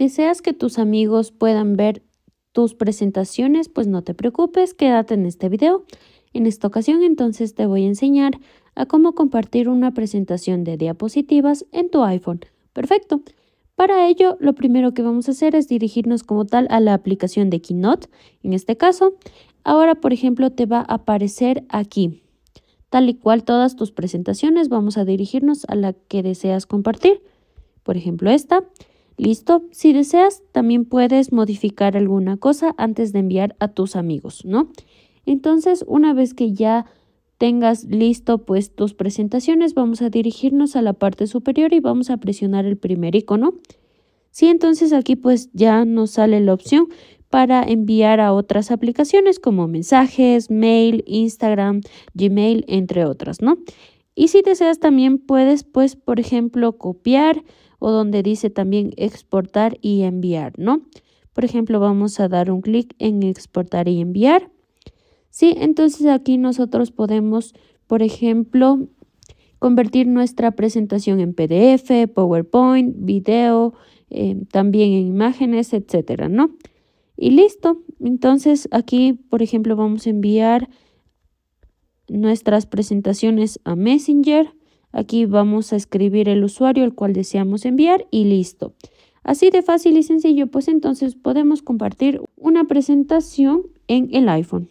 ¿Deseas que tus amigos puedan ver tus presentaciones? Pues no te preocupes, quédate en este video. En esta ocasión entonces te voy a enseñar a cómo compartir una presentación de diapositivas en tu iPhone. Perfecto. Para ello, lo primero que vamos a hacer es dirigirnos como tal a la aplicación de Keynote, en este caso. Ahora, por ejemplo, te va a aparecer aquí. Tal y cual todas tus presentaciones, vamos a dirigirnos a la que deseas compartir. Por ejemplo, esta. ¿Listo? Si deseas, también puedes modificar alguna cosa antes de enviar a tus amigos, ¿no? Entonces, una vez que ya tengas listo pues tus presentaciones, vamos a dirigirnos a la parte superior y vamos a presionar el primer icono. Sí, entonces aquí pues ya nos sale la opción para enviar a otras aplicaciones como mensajes, mail, Instagram, Gmail, entre otras, ¿no? Y si deseas también puedes pues por ejemplo copiar, o donde dice también exportar y enviar, ¿no? Por ejemplo, vamos a dar un clic en exportar y enviar. Sí, entonces aquí nosotros podemos, por ejemplo, convertir nuestra presentación en PDF, PowerPoint, video, eh, también en imágenes, etcétera, ¿no? Y listo. Entonces aquí, por ejemplo, vamos a enviar nuestras presentaciones a Messenger Aquí vamos a escribir el usuario al cual deseamos enviar y listo. Así de fácil y sencillo, pues entonces podemos compartir una presentación en el iPhone.